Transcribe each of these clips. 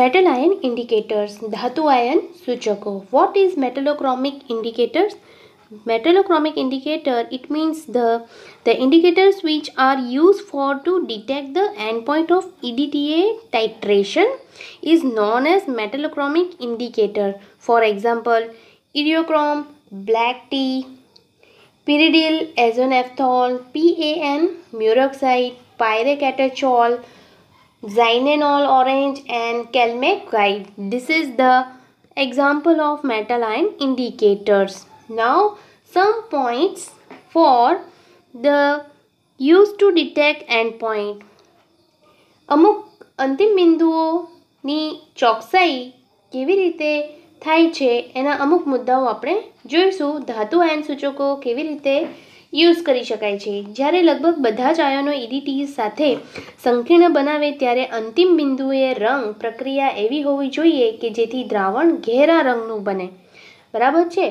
Metal ion indicators ધાતુ ion સૂચકો what is metallochromic indicators metallochromic indicator it means the the indicators which are used for to detect the endpoint of EDTA titration is known as metallochromic indicator for example iriochrome black tea pyridyl azonaphthol PAN muroxide pyrocatechol Xynenol orange and Calmec white. This is the example of metalline indicators. Now some points for the used to detect endpoint. અમુક અંતિમ બિંદુઓની ચોકસાઈ કેવી રીતે થાય છે એના અમુક મુદ્દાઓ આપણે જોઈશું ધાતુ આયન સૂચકો કેવી રીતે યુઝ કરી શકાય છે જ્યારે લગભગ બધા જ આયનો ઇડીટી e e સાથે સંકીર્ણ બનાવે ત્યારે અંતિમ બિંદુએ રંગ પ્રક્રિયા એવી હોવી જોઈએ કે જેથી દ્રાવણ ઘેરા રંગનું બને બરાબર છે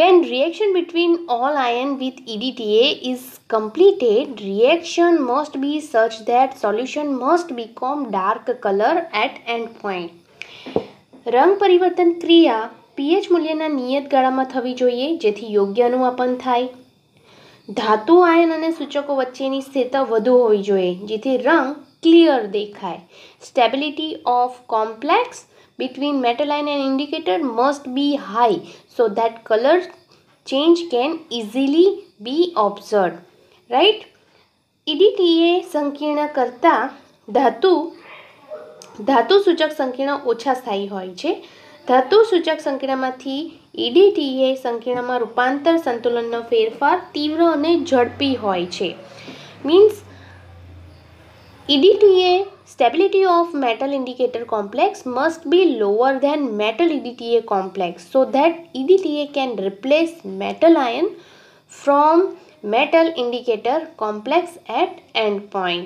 When reaction between all ion with EDTA is completed reaction must be such that solution must become dark colour at end point રંગ પરિવર્તન ક્રિયા પીએચ મૂલ્યના નિયત ગાળામાં થવી જોઈએ જેથી યોગ્ય અનુમાપન થાય ધાતુ આયન અને સૂચકો વચ્ચેની સ્થિરતા વધુ હોવી જોઈએ જેથી રંગ ક્લિયર દેખાય stability of complex between metal ion and indicator must be high so that color change can easily be observed right EDTA e સંકીર્ણ કરતાં ધાતુ ધાતુ સૂચક સંકીર્ણ ઓછા સ્થાયી હોય છે ધાતુ સૂચક સંકીર્ણમાંથી ઈડીટીએ સંકીર્ણમાં રૂપાંતર સંતુલનનો ફેરફાર તીવ્ર અને ઝડપી હોય છે means EDTA stability of metal indicator complex must be lower than metal EDTA complex so that EDTA can replace metal ion from metal indicator indicator at end endpoint.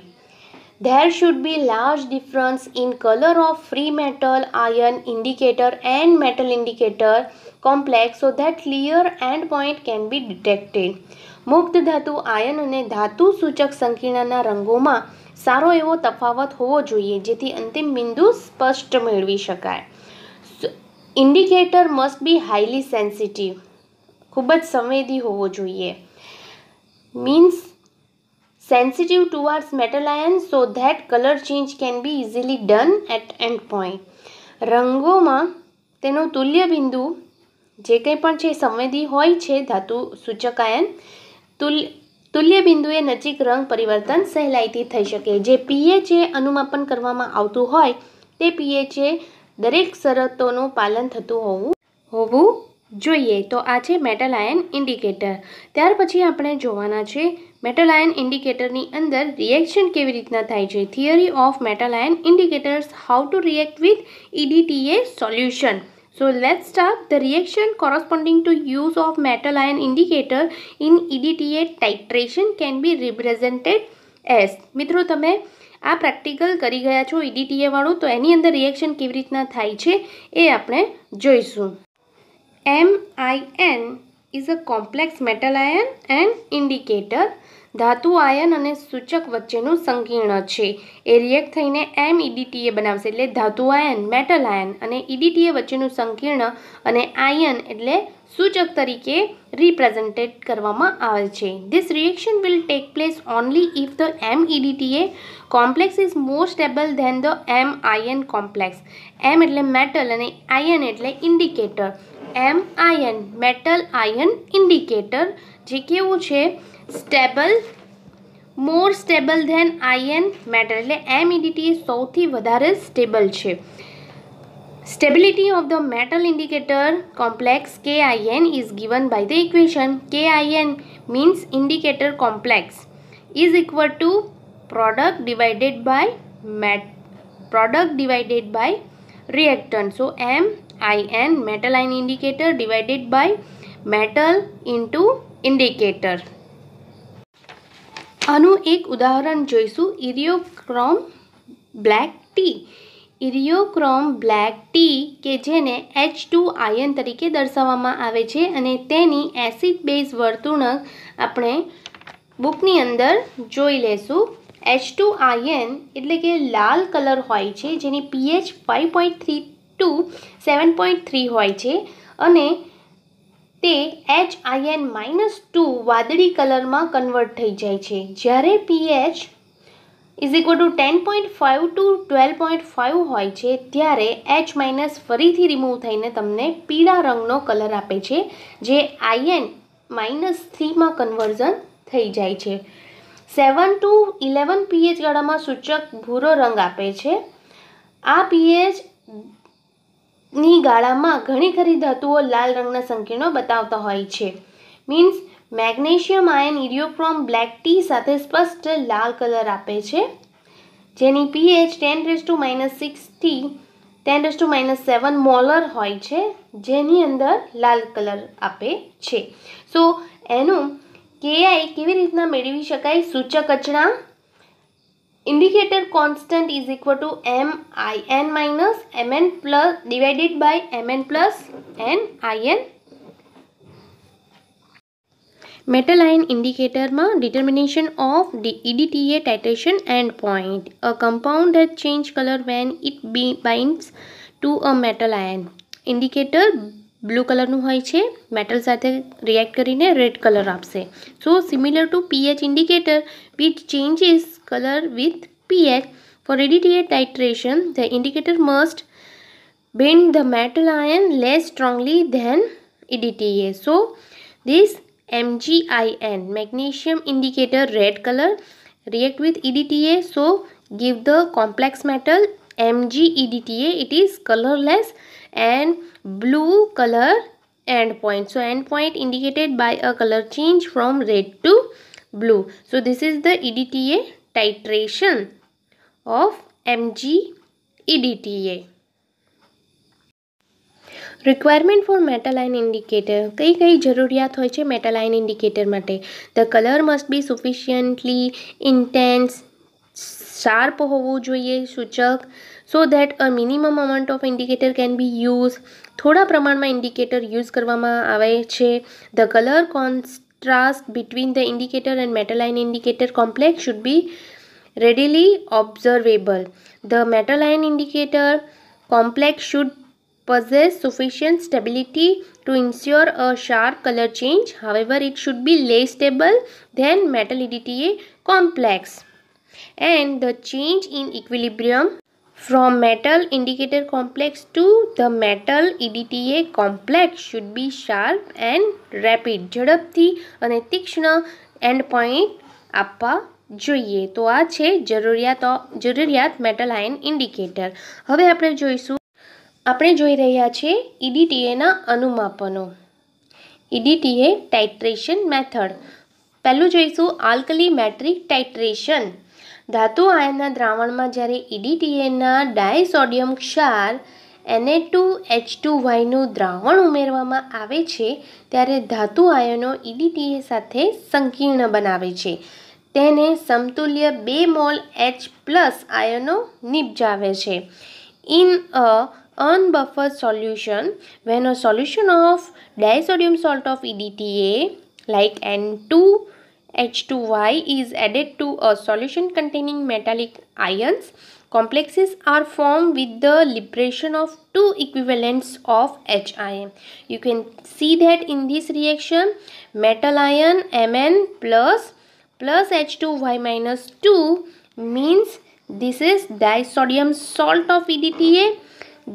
There should be large difference in colour of free metal ion indicator and metal indicator complex so that clear end point can be detected મુક્ત ધાતુ ion અને ધાતુ સૂચક સંકીર્ણના રંગોમાં સારો એવો તફાવત હોવો જોઈએ જેથી અંતિમ બિંદુ સ્પષ્ટ મેળવી શકાય indicator must be highly sensitive ખૂબ જ સંવેદી હોવો જોઈએ means sensitive towards metal ion so that color change can be easily done at end point રંગોમાં તેનું તુલ્ય બિંદુ જે કંઈ પણ છે સંવેદી હોય છે ધાતુ સૂચકાયન તુલ તુલ્ય બિંદુએ નજીક રંગ પરિવર્તન સહેલાઈથી થઈ શકે જે પીએચએ અનુમાપન કરવામાં આવતું હોય તે પીએચએ દરેક શરતોનું પાલન થતું હોવું હોવું જોઈએ તો આ છે મેટલ આયન ઇન્ડિકેટર ત્યાર પછી આપણે જોવાના છે મેટલ આયન ઇન્ડિકેટરની અંદર રિએક્શન કેવી રીતના થાય છે theory of metal ion indicators how to react with EDTA solution So let's start the reaction corresponding to use of metal ion indicator in EDTA titration can be represented as મિત્રો તમે આ practical કરી ગયા છો EDTA વાળું તો એની અંદર reaction કેવી રીતના થાય છે એ આપણે જોઈશું MIN is a complex metal ion and indicator ધાતુ આયન અને સૂચક વચ્ચેનું સંકીર્ણ છે એ રિએક્ટ થઈને એમ ઈડીટીએ e બનાવશે એટલે ધાતુ આયન મેટલ આયન અને ઈડીટીએ e વચ્ચેનું સંકીર્ણ અને આયન એટલે સૂચક તરીકે રિપ્રેઝન્ટેડ કરવામાં આવે છે this reaction will take place only if the M EDTA complex is more stable than the M ion complex M એટલે મેટલ અને આયન એટલે indicator M ion metal ion indicator જે કેવું છે stable more stable than ion metal એટલે e M EDTA સૌથી વધારે stable છે stability of the metal indicator complex K ion is given by the equation K ion means indicator complex is equal to product divided by met product divided by reactant. So M I N metal ion indicator divided by metal into indicator. આનું એક ઉદાહરણ જોઈશું eriochrome black T eriochrome black T કે જેને H two ion તરીકે દર્શાવવામાં આવે છે અને તેની એસિડ બેઝ વર્તુણક આપણે બુકની અંદર જોઈ લેશું એચ ટુ આયન એટલે કે લાલ કલર હોય છે જેની pH five point three to seven point three હોય છે અને તે એચ આયન માઇનસ ટુ વાદળી કલરમાં કન્વર્ટ થઈ જાય છે જ્યારે pH is equal to ten point five to twelve point five હોય છે ત્યારે એચ માઇનસ ફરીથી રિમૂવ થઈને તમને પીળા રંગનો કલર આપે છે જે આયન માઇનસ થ્રીમાં કન્વર્ઝન થઈ જાય છે સેવન ટુ ઇલેવન પીએચ ગાળામાં સૂચક ભૂરો રંગ આપે છે આ પીએચ ની ગાળામાં ઘણી ખરી ધાતુઓ લાલ રંગના સંકીર્ણો બતાવતા હોય છે means magnesium ion eriochrome black T સાથે સ્પષ્ટ લાલ કલર આપે છે જેની pH ten raise to minus સિક્સથી ten raise to minus seven molar હોય છે જેની અંદર લાલ કલર આપે છે સો એનું કેઆઈ કેવી રીતના મેળવી શકાય સૂચક અચળાંક indicator constant is equal to M I N minus M N plus divided by M N plus N I N metal ion ઇન્ડિકેટરમાં determination of EDTA titration end point a compound that change colour when it be binds to a metal ion indicator blue કલરનું હોય છે metal સાથે react કરીને red colour આપશે so similar to pH indicator which changes colour with pH for related titration the indicator must bend the metal ion less strongly than EDTA. So this MgIn magnesium indicator red color react with EDTA so give the complex metal MgEDTA it is colorless and blue color end point. So end point indicated by a color change from red to blue. So this is the EDTA titration of MG EDTA. Requirement for metalline indicator કઈ કઈ જરૂરિયાત હોય છે metalline indicator માટે the colour must be sufficiently intense sharp હોવું જોઈએ સૂચક so that a minimum amount of indicator can be used thoda pramana indicator use karvama avay che the color contrast between the indicator and metal line indicator complex should be readily observable the metal line indicator complex should possess sufficient stability to ensure a sharp color change however it should be less stable than metal edta complex and the change in equilibrium From metal indicator complex to the metal EDTA complex should be sharp and rapid ઝડપથી અને તીક્ષ્ણ end point આપવા જોઈએ તો આ છે જરૂરિયાતો જરૂરિયાત મેટલ આયન ઇન્ડિકેટર હવે આપણે જોઈશું આપણે જોઈ રહ્યા છીએ ઈડીટીએના e અનુમાપનો ઈડીટીએ ટાઇટ્રેશન મેથડ પહેલું જોઈશું આલ્કલી મેટ્રિક ટાઇટ્રેશન ધાતુ આયનના દ્રાવણમાં જ્યારે ઇડીટીએના e ડાયસોડિયમ ક્ષાર એને ટુ એચ ટુ વાયનું દ્રાવણ ઉમેરવામાં આવે છે ત્યારે ધાતુ આયનો ઇડીટીએ e સાથે સંકીર્ણ બનાવે છે તેને સમતુલ્ય બે મોલ એચ પ્લસ આયનો નિપજાવે છે in a unbuffer solution when a solution of disodium salt of EDTA like N two H2Y is added to a solution containing metallic ions. Complexes are formed with the liberation of two equivalents of HIM. You can see that in this reaction, metal ion Mn plus plus H2Y minus 2 means this is disodium salt of EDTA.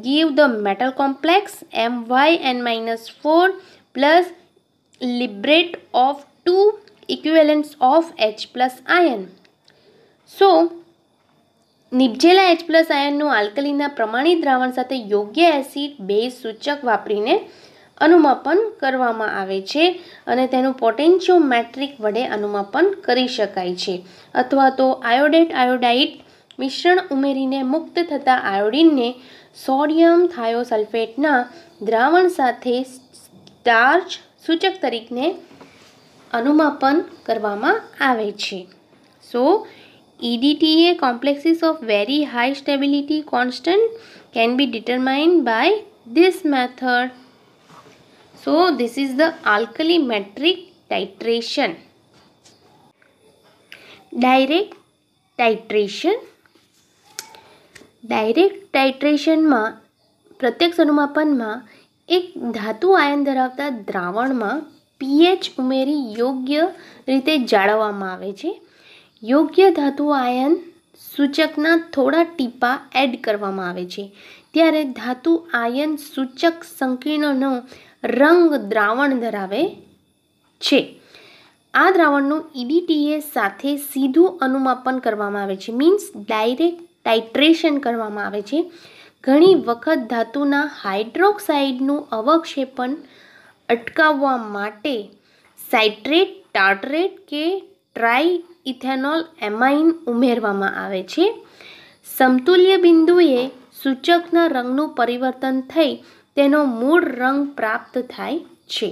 Give the metal complex MYN minus 4 plus liberate of 2 equivalents of H plus ion. So, નિપજેલા H plus આયનનું આલ્કલીના પ્રમાણિત દ્રાવણ સાથે યોગ્ય acid base સૂચક વાપરીને અનુમાપન કરવામાં આવે છે અને તેનું પોટેન્શિયોમેટ્રિક વડે અનુમાપન કરી શકાય છે અથવા તો આયોડેટ આયોડાઇટ મિશ્રણ ઉમેરીને મુક્ત થતા આયોડિનને સોડિયમ થાયોસલ્ફેટના દ્રાવણ સાથે સ્ટાર્ચ સૂચક તરીકે અનુમાપન કરવામાં આવે છે so EDTA complexes of very high stability constant can be determined by this method. So this is the alkali metric titration. Direct titration. Direct ટાઇટ્રેશનમાં પ્રત્યક્ષ અનુમાપનમાં એક ધાતુ આયન ધરાવતા દ્રાવણમાં પીએચ ઉમેરી યોગ્ય રીતે જાળવવામાં આવે છે યોગ્ય ધાતુ આયન સૂચકના થોડા ટીપા એડ કરવામાં આવે છે ત્યારે ધાતુ આયન સૂચક સંકીર્ણનો રંગ દ્રાવણ ધરાવે છે આ દ્રાવણનું ઈડીટીએ e સાથે સીધું અનુમાપન કરવામાં આવે છે મીન્સ ડાયરેક્ટ ટાઇટ્રેશન કરવામાં આવે છે ઘણી વખત ધાતુના હાઇડ્રોક્સાઇડનું અવક્ષેપણ અટકાવવા માટે સાઇટ્રેટ ટાર્ટરેટ કે ટ્રાઈ ઇથેનોલ એમાઇન ઉમેરવામાં આવે છે સમતુલ્ય બિંદુએ સૂચકના રંગનું પરિવર્તન થઈ તેનો મૂળ રંગ પ્રાપ્ત થાય છે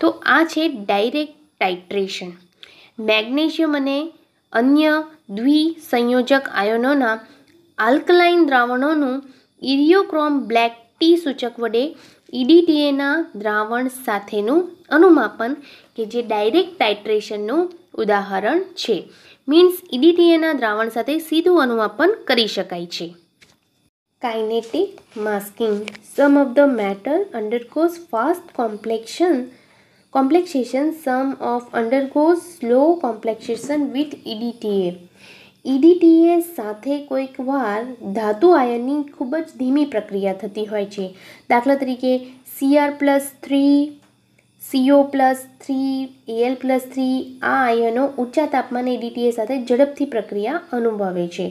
તો આ છે ડાયરેક્ટ ટાઇટ્રેશન મેગ્નેશિયમ અને અન્ય દ્વિસંયોજક આયનોના આલ્કલાઇન દ્રાવણોનું ઇરિયોક્રોમ બ્લેક ટી સૂચક વડે ઈડીટીએના e દ્રાવણ સાથેનું અનુમાપન કે જે ડાયરેક્ટ ટાઇટ્રેશનનું ઉદાહરણ છે મીન્સ ઈડીટીએના e દ્રાવણ સાથે સીધું અનુમાપન કરી શકાય છે kinetic masking some of the matter undergoes fast complexion complexation some of undergoes slow complexation with EDTA EDTA સાથે કોઈક વાર ધાતુ આયનની ખૂબ જ ધીમી પ્રક્રિયા થતી હોય છે દાખલા તરીકે CR plus three CO plus three L plus three આ આયનો ઊંચા તાપમાને ઈડીટીએ સાથે ઝડપથી પ્રક્રિયા અનુભવે છે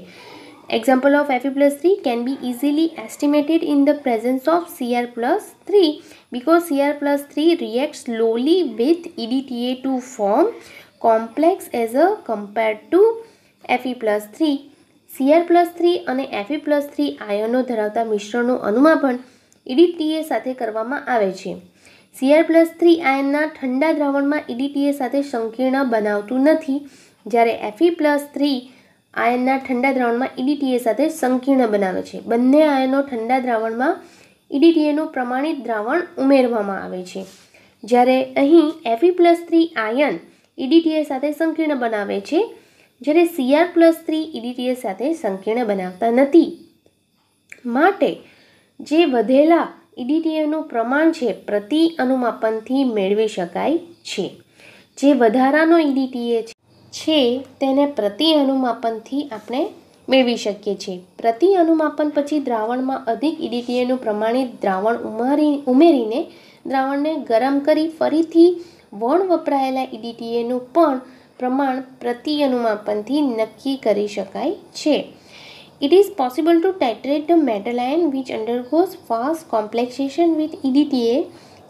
Example of Fe plus 3 can be easily estimated in the presence of Cr plus 3 because Cr plus 3 reacts slowly with EDTA to form complex as a compared to FE plus three CR plus three અને FE plus three આયનો ધરાવતા મિશ્રણનું અનુમાપન EDTA e સાથે કરવામાં આવે છે CR plus three આયનના ઠંડા દ્રાવણમાં EDTA e સાથે સંકીર્ણ બનાવતું નથી જ્યારે એફઈ પ્લસ થ્રી આયનના ઠંડા દ્રાવણમાં ઈડીટીએ e સાથે સંકીર્ણ બનાવે છે બંને આયનો ઠંડા દ્રાવણમાં ઈડીટીએનું પ્રમાણિત દ્રાવણ ઉમેરવામાં આવે છે જ્યારે અહીં FE plus three ion EDTA સાથે સંકીર્ણ બનાવે છે જ્યારે સીઆર પ્લસ થ્રી ઈડીટીએસ સાથે સંકીર્ણ બનાવતા નથી માટે જે વધેલા ઈડીટીએનું e પ્રમાણ છે પ્રતિ અનુમાપનથી મેળવી શકાય છે જે વધારાનો ઈડીટીએ e છે તેને પ્રતિ અનુમાપનથી આપણે મેળવી શકીએ છીએ પ્રતિ અનુમાપન પછી દ્રાવણમાં અધિક ઈડીટીએનું e પ્રમાણિત દ્રાવણ ઉમારી ઉમેરીને દ્રાવણને ગરમ કરી ફરીથી વણ વપરાયેલા ઈડીટીએનું પણ પ્રમાણ પ્રતિ અનુમાપનથી નક્કી કરી શકાય છે It is possible to titrate the metal ion which undergoes fast complexation with EDTA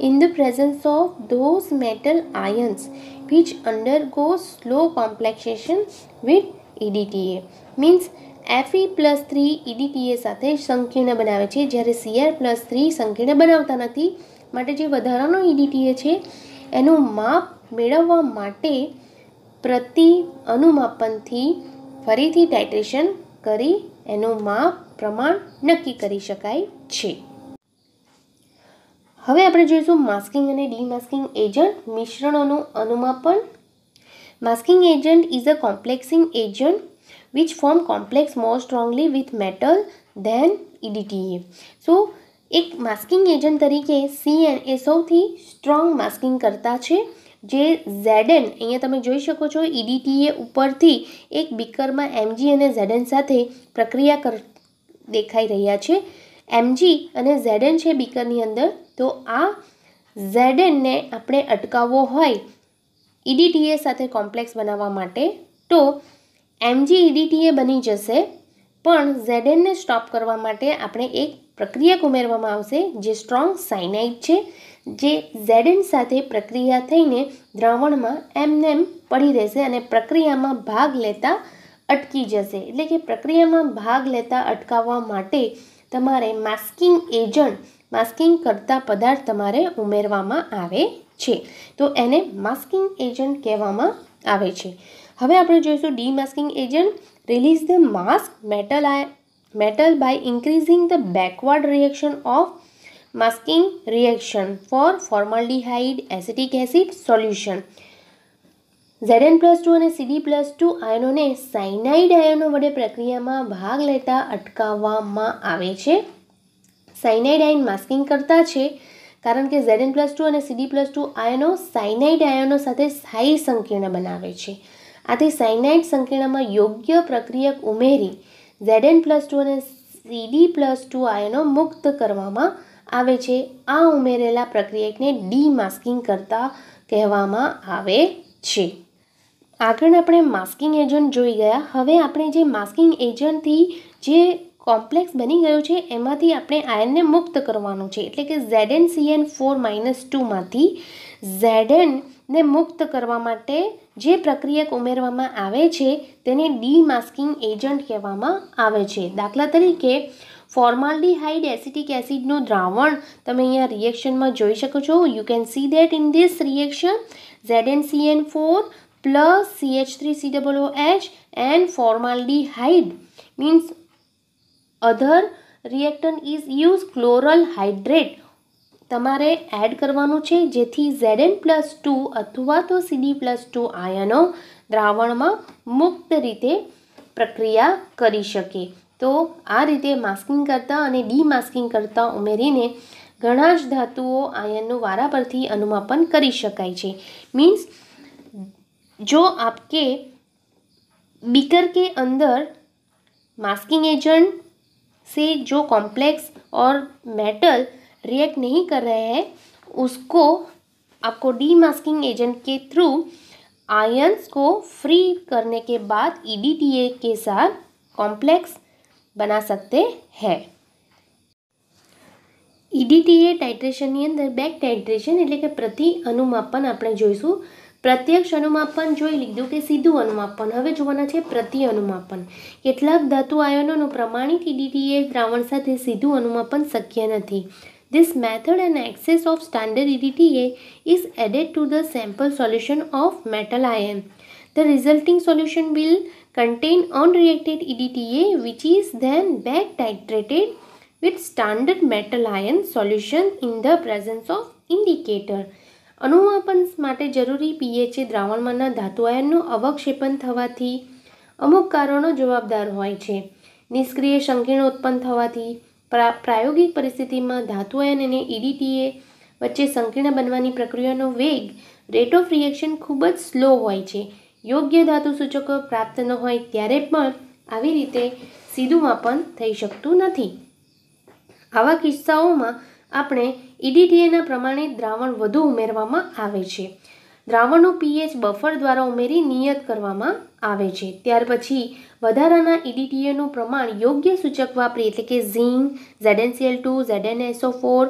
in the presence of those metal ions which undergo slow complexation with EDTA. Means Fe plus three EDTA સાથે સંકીર્ણ બનાવે છે જ્યારે Cr plus three સંકીર્ણ બનાવતા નથી માટે જે વધારાનો EDTA છે એનું માપ મેળવવા માટે પ્રતિ અનુમાપનથી ફરીથી ટાઇટ્રેશન કરી એનું માપ પ્રમાણ નક્કી કરી શકાય છે હવે આપણે જોઈશું માસ્કિંગ અને ડીમાસ્કિંગ એજન્ટ મિશ્રણોનું અનુમાપન masking agent is a complexing agent which form complex more strongly with metal than EDTA so એક માસ્કિંગ એજન્ટ તરીકે સીએન એ સૌથી સ્ટ્રોંગ માસ્કિંગ કરતા છે જે ઝેડન અહીંયા તમે જોઈ શકો છો ઈડીટીએ e ઉપરથી એક બીકરમાં એમજી અને ઝેડન સાથે પ્રક્રિયા કર દેખાઈ રહ્યા છે એમજી અને ઝેડન છે બીકરની અંદર તો આ ઝેડનને આપણે અટકાવવો હોય ઈડીટીએ e સાથે કોમ્પ્લેક્સ બનાવવા માટે તો એમજી ઈડીટીએ e બની જશે પણ ઝેડનને સ્ટોપ કરવા માટે આપણે એક પ્રક્રિયક ઉમેરવામાં આવશે જે સ્ટ્રોંગ સાઇનાઇડ છે જે ઝેડિન સાથે પ્રક્રિયા થઈને દ્રાવણમાં એમનેમ પડી રહેશે અને પ્રક્રિયામાં ભાગ લેતા અટકી જશે એટલે કે પ્રક્રિયામાં ભાગ લેતા અટકાવવા માટે તમારે માસ્કિંગ એજન્ટ માસ્કિંગ કરતા પદાર્થ તમારે ઉમેરવામાં આવે છે તો એને માસ્કિંગ એજન્ટ કહેવામાં આવે છે હવે આપણે જોઈશું demasking agent release the mask metal metal by increasing the backward reaction of masking reaction for formaldehyde acetic acid solution ZN plus two અને સીડી પ્લસ ટુ આયનોને સાયનાઇડ આયનો વડે પ્રક્રિયામાં ભાગ લેતા અટકાવવામાં આવે છે સાયનાઇડ આયન માસ્કિંગ કરતા છે કારણ કે ઝેડએન પ્લસ ટુ અને સીડી પ્લસ ટુ આયનો સાયનાઇડ આયનો સાથે સ્થાયી સંકીર્ણ બનાવે છે આથી સાયનાઇડ સંકીર્ણમાં યોગ્ય પ્રક્રિયક ઉમેરી ઝેડએન પ્લસ ટુ અને સીડી પ્લસ ટુ આયનો મુક્ત કરવામાં આવે છે આ ઉમેરેલા પ્રક્રિયકને ડીમાસ્કિંગ કરતા કહેવામાં આવે છે આગળ આપણે માસ્કિંગ એજન્ટ જોઈ ગયા હવે આપણે જે માસ્કિંગ એજન્ટથી જે કોમ્પ્લેક્સ બની ગયો છે એમાંથી આપણે આયનને મુક્ત કરવાનું છે એટલે કે ઝેડએન સીએન ફોર માઇનસ ટુમાંથી ઝેડએનને મુક્ત કરવા માટે જે પ્રક્રિયક ઉમેરવામાં આવે છે તેને ડીમાસ્કિંગ એજન્ટ કહેવામાં આવે છે દાખલા તરીકે ફોર્માલ્ડીહાઇડ એસિટિક એસિડનું દ્રાવણ તમે અહીંયા રિએક્શનમાં જોઈ શકો છો you can see that in this reaction Z N C N four plus C H three C double O H and formaldehyde means other reactant is use chloral hydrate તમારે એડ કરવાનું છે જેથી ઝેડ એન પ્લસ ટુ અથવા તો સીડી plus two આયનો દ્રાવણમાં મુક્ત રીતે પ્રક્રિયા કરી શકે तो आ रीते मास्किंग करता है और डी मास्किंग करता है उम्र ही ने ઘણા જ ધાતુઓ આયનનો વારાપરથી અનુમાપન કરી શકાય છે મીન્સ જો આપકે બીકર કે અંદર માસ્કિંગ એજન્ટ સે જો કોમ્પ્લેક્સ ઓર મેટલ રીએક્ટ નહીં કર રહે હે ઉસકો આપકો डी मास्किंग એજન્ટ કે થ્રુ આયન્સ કો ફ્રી کرنے કે બાદ ईडीटीए के साथ कॉम्प्लेक्स બના सकते हैं ઈડીટીએ ટાઇટ્રેશનની અંદર બેક ટાઇટ્રેશન એટલે કે પ્રતિ અનુમાપન આપણે જોઈશું પ્રત્યક્ષ અનુમાપન જોઈ લીધું કે સીધું અનુમાપન હવે જોવાના છે પ્રતિ અનુમાપન કેટલાક ધાતુ આયનોનું પ્રમાણિત ઈડીટીએ e દ્રાવણ સાથે સીધું અનુમાપન શક્ય નથી this method and excess of standard EDTA is added to the sample solution of metal ion the resulting solution will contain unreacted EDTA which is then back titrated with standard metal ion solution in the presence of indicator અનુમાપન માટે જરૂરી પીએચએ દ્રાવણમાંના ધાતુ આયનનું અવક્ષેપણ થવાથી અમુક કારણો જવાબદાર હોય છે નિષ્ક્રિય સંકીર્ણ ઉત્પન્ન થવાથી પ્રાયોગિક પરિસ્થિતિમાં ધાતુ આયન અને ઇડીટીએ e વચ્ચે સંકીર્ણ બનવાની પ્રક્રિયાનો વેગ રેટ ઓફ રિએક્શન ખૂબ જ સ્લો હોય છે યોગ્ય ધાતુ સૂચકો પ્રાપ્ત ન હોય ત્યારે પણ આવી રીતે સીધું માપન થઈ શકતું નથી આવા કિસ્સાઓમાં આપણે ઈડીટીએના e પ્રમાણે દ્રાવણ વધુ ઉમેરવામાં આવે છે દ્રાવણનું પીએચ બફર દ્વારા ઉમેરી નિયત કરવામાં આવે છે ત્યાર પછી વધારાના ઈડીટીએનું e પ્રમાણ યોગ્ય સૂચક વાપરી એટલે કે zinc ZNCL two ZNSO four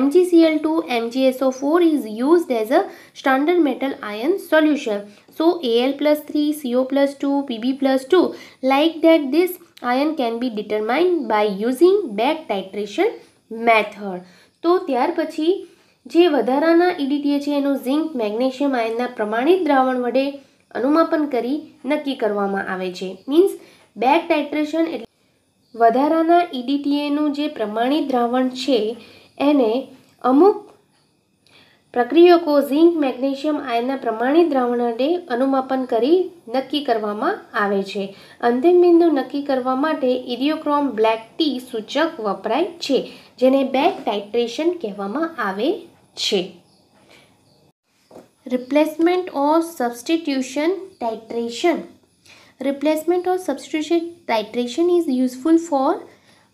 MGCL two MGSO four is used as a standard metal ion solution so AL plus three CO plus two PB plus two like that this ion can be determined by using back titration method તો ત્યાર પછી જે વધારાના EDTA e છે એનું zinc magnesium આયનના પ્રમાણિત દ્રાવણ વડે અનુમાપન કરી નક્કી કરવામાં આવે છે મીન્સ બેક ટાઇટ્રેશન એટલે વધારાના ઈડીટીએનું e જે પ્રમાણિત દ્રાવણ છે એને અમુક પ્રક્રિયકો ઝીંક મેગ્નેશિયમ આયનના પ્રમાણિત દ્રાવણને અનુમાપન કરી નક્કી કરવામાં આવે છે અંતિમ બિંદુ નક્કી કરવા માટે ઇરિયોક્રોમ બ્લેક ટી સૂચક વપરાય છે જેને બેક ટાઇટ્રેશન કહેવામાં આવે છે replacement or substitution titration replacement or substitution titration is useful for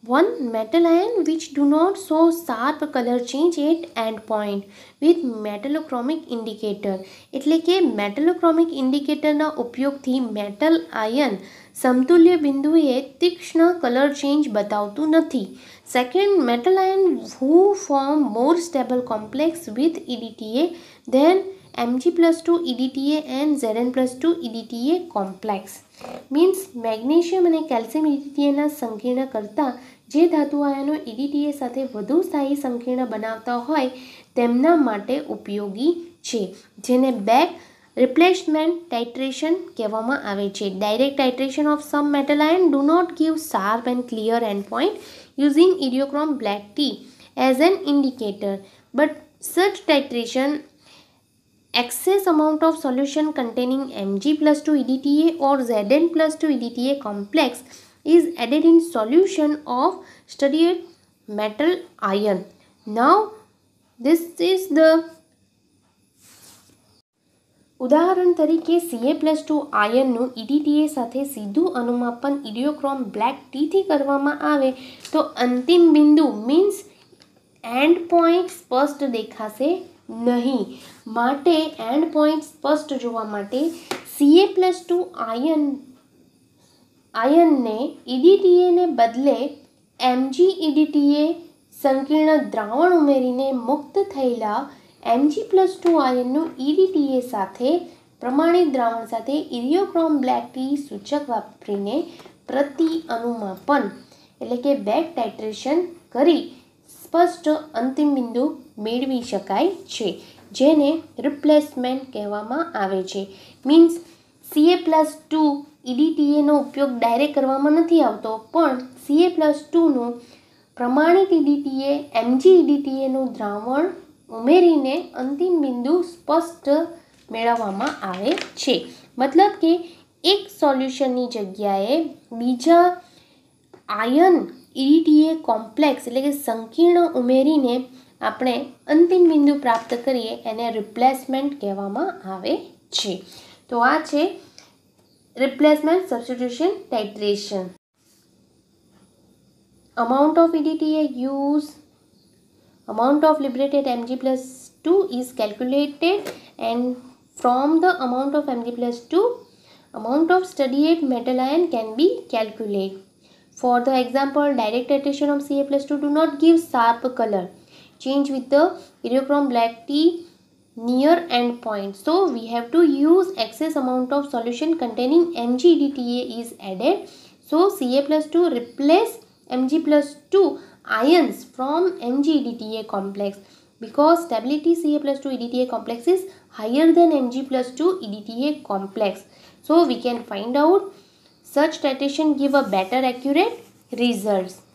one metal ion which do not show sharp color change at end point with metalochromic indicator એટલે કે મેટલોક્રોમિક ઇન્ડિકેટરના ઉપયોગથી મેટલ આયન સમતુલ્ય બિંદુએ તીક્ષ્ણ colour change બતાવતું નથી second metal ion who form more stable complex with EDTA than Mg plus 2 EDTA and Zn plus 2 EDTA complex મીન્સ magnesium અને calcium EDTAના સંકીર્ણ કરતાં જે ધાતુ આયનો EDTA સાથે વધુ સ્થાયી સંકીર્ણ બનાવતા હોય તેમના માટે ઉપયોગી છે જેને બેક રિપ્લેસમેન્ટ ટાઇટ્રેશન કહેવામાં આવે છે direct titration of some metal ion do not give sharp and clear end point using eriochrome black T as an indicator but such titration excess amount of solution containing Mg plus 2 EDTA or Zn plus 2 EDTA complex is added in solution of studied metal iron. Now this is the ઉદાહરણ તરીકે CA plus two આયનનું ઈડીટીએ સાથે સીધું અનુમાપન ઇડિયોક્રોમ black ટીથી કરવામાં આવે તો અંતિમ બિંદુ મીન્સ એન્ડ પોઈન્ટ સ્પષ્ટ દેખાશે નહીં માટે એન્ડ પોઈન્ટ સ્પષ્ટ જોવા માટે સીએ પ્લસ ટુ આયન આયનને ઈડીટીએને બદલે એમજી ઈડીટીએ e સંકીર્ણ દ્રાવણ ઉમેરીને મુક્ત થયેલા એમજી પ્લસ ટુ આયનનું ઈડીટીએ સાથે પ્રમાણિત દ્રાવણ સાથે ઇરિયોક્રોમ બ્લેક ટી સૂચક વાપરીને પ્રતિ અનુમાપન એટલે કે બેક ટાઇટ્રેશન કરી સ્પષ્ટ અંતિમ બિંદુ મેળવી શકાય છે જેને રિપ્લેસમેન્ટ કહેવામાં આવે છે મીન્સ સીએ પ્લસ ટુ ઇડીટીએનો ઉપયોગ ડાયરેક્ટ કરવામાં નથી આવતો પણ સીએ પ્લસ ટુનું પ્રમાણિત ઈડીટીએ એમજી ઈડીટીએનું દ્રાવણ ઉમેરીને અંતિમ બિંદુ સ્પષ્ટ મેળવવામાં આવે છે મતલબ કે એક સોલ્યુશનની જગ્યાએ બીજા આયન ઇડીટીએ કોમ્પ્લેક્સ એટલે કે સંકીર્ણ ઉમેરીને આપણે અંતિમ બિંદુ પ્રાપ્ત કરીએ એને રિપ્લેસમેન્ટ કહેવામાં આવે છે તો આ છે replacement substitution titration amount of EDTA use amount of liberated mg plus 2 is calculated and from the amount of mg plus 2 amount of studied metal ion can be calculated for the example direct titration of ca plus 2 do not give sharp color change with the erochrome black tea near end point. So we have to use excess amount of solution containing MgDTA is added. So Ca plus 2 replace Mg plus 2 ions from MgDTA complex because stability Ca plus 2 EDTA complex is higher than Mg plus 2 EDTA complex. So we can find out such titration give a better accurate results.